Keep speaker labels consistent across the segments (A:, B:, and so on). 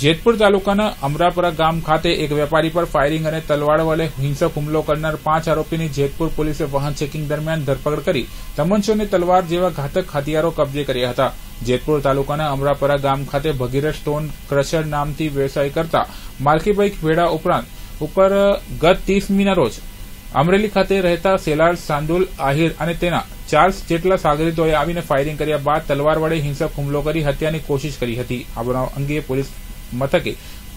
A: જેતપુર તાલુકાના અમરાપુરા ગામ ખાતે એક વેપારી પર ફાયરિંગ અને તલવાડ વડે હિંસક હુમલો કરનાર પાંચ આરોપીની જેતપુર પોલીસે વાહન ચેકિંગ દરમિયાન ધરપકડ કરી તમંચો અને તલવાર જેવા ઘાતક હથિયારો કબજે કર્યા હતા જેતપુર તાલુકાના અમરાપરા ગામ ખાતે ભગીરથ સ્ટોન ક્રશર નામથી વ્યવસાય કરતા માલકીભાઈ ભેડા ઉપરાંત ઉપર ગત ત્રીસમીના રોજ અમરેલી ખાતે રહેતા સેલાર સાંડુલ આહિર અને તેના ચાર જેટલા સાગરીતોએ આવીને ફાયરિંગ કર્યા બાદ તલવાર વડે હિંસક હુમલો કરી હત્યાની કોશિશ કરી હતી આ અંગે પોલીસ મથકે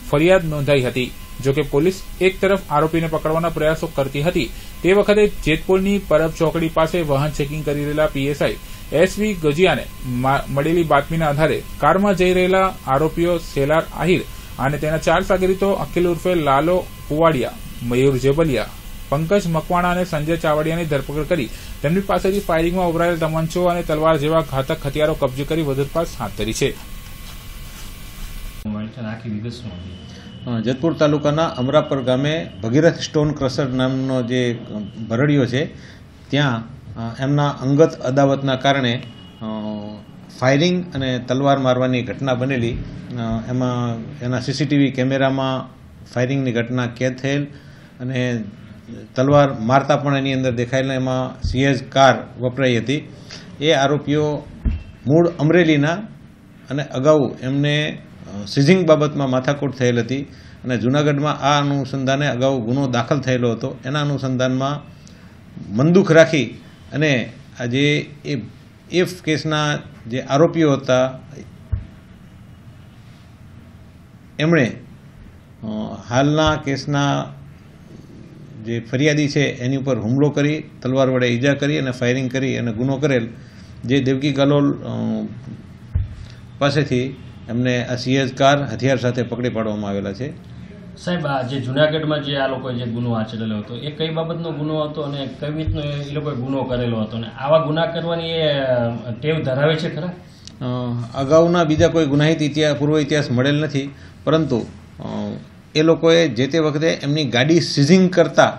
A: ફરિયાદ નોંધાઈ હતી જોકે પોલીસ એક તરફ આરોપીને પકડવાના પ્રયાસો કરતી હતી તે વખતે જેતપુરની પરબ ચોકડી પાસે વાહન ચેકિંગ કરી રહેલા પીએસઆઈ એસવી ગજિયાને મળેલી બાતમીના આધારે કારમાં જઈ રહેલા આરોપીઓ સેલાર આહિર અને તેના ચાર સાગરીતો અખિલ ઉર્ફે લાલો કુવાડિયા મયુર જેબલિયા પંકજ મકવાણા અને સંજય ચાવડિયાની ધરપકડ કરી તેમની પાસેથી ફાયરિંગમાં ઉભરાયેલ તમંચો અને તલવાર જેવા ઘાતક હથિયારો કબજે કરી વધુ તપાસ હાથ ધરી છે
B: એપ્લિકેશન આખી જેતપુર તાલુકાના અમરાપર ગામે ભગીરથ સ્ટોન ક્રશર નામનો જે ભરડીયો છે ત્યાં એમના અંગત અદાવતના કારણે ફાયરિંગ અને તલવાર મારવાની ઘટના બનેલી એમાં એના સીસીટીવી કેમેરામાં ફાયરિંગની ઘટના કેદ થયેલ અને તલવાર મારતા પણ એની અંદર દેખાયેલા એમાં સીએજ કાર વપરાઈ હતી એ આરોપીઓ મૂળ અમરેલીના અને અગાઉ એમને સીઝિંગ બાબતમાં માથાકૂટ થયેલ હતી અને જૂનાગઢમાં આ અનુસંધાને અગાઉ ગુનો દાખલ થયેલો હતો એના અનુસંધાનમાં મંદુખ રાખી અને જે એ એ કેસના જે આરોપીઓ હતા એમણે હાલના કેસના જે ફરિયાદી છે એની ઉપર હુમલો કરી તલવાર વડે ઈજા કરી અને ફાયરિંગ કરી અને ગુનો કરેલ જે દેવકી ગલોલ પાસેથી એમને આ સીએજકાર હથિયાર સાથે પકડી પાડવામાં આવેલા છે સાહેબ આ જે જુનાગઢમાં જે આ લોકોએ જે ગુનો આચરેલો હતો એ કઈ બાબતનો ગુનો હતો અને કઈ રીતનો એ લોકોએ ગુનો કરેલો હતો અને આવા ગુના કરવાની એ ટેવ ધરાવે છે ખરા અગાઉના બીજા કોઈ ગુનાહિત ઇતિહાસ પૂર્વ ઇતિહાસ મળેલ નથી પરંતુ એ લોકોએ જે તે વખતે એમની ગાડી સીઝિંગ કરતા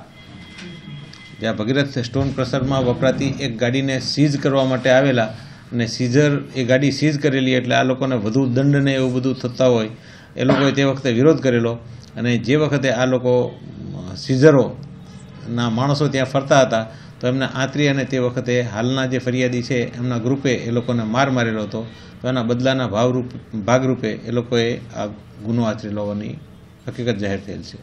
B: જ્યાં ભગીરથ સ્ટોન પ્રસરમાં વપરાતી એક ગાડીને સીઝ કરવા માટે આવેલા અને સીઝર એ ગાડી સીઝ કરેલી એટલે આ લોકોને વધુ દંડને એવું બધું થતા હોય એ લોકોએ તે વખતે વિરોધ કરેલો અને જે વખતે આ લોકો સીઝરો ના માણસો ત્યાં ફરતા હતા તો એમને આંતરી અને તે વખતે હાલના જે ફરિયાદી છે એમના ગ્રુપે એ લોકોને માર મારેલો હતો તો એના બદલાના ભાવરૂપ ભાગરૂપે એ લોકોએ આ ગુનો આચરેલો હોવાની હકીકત જાહેર થયેલ છે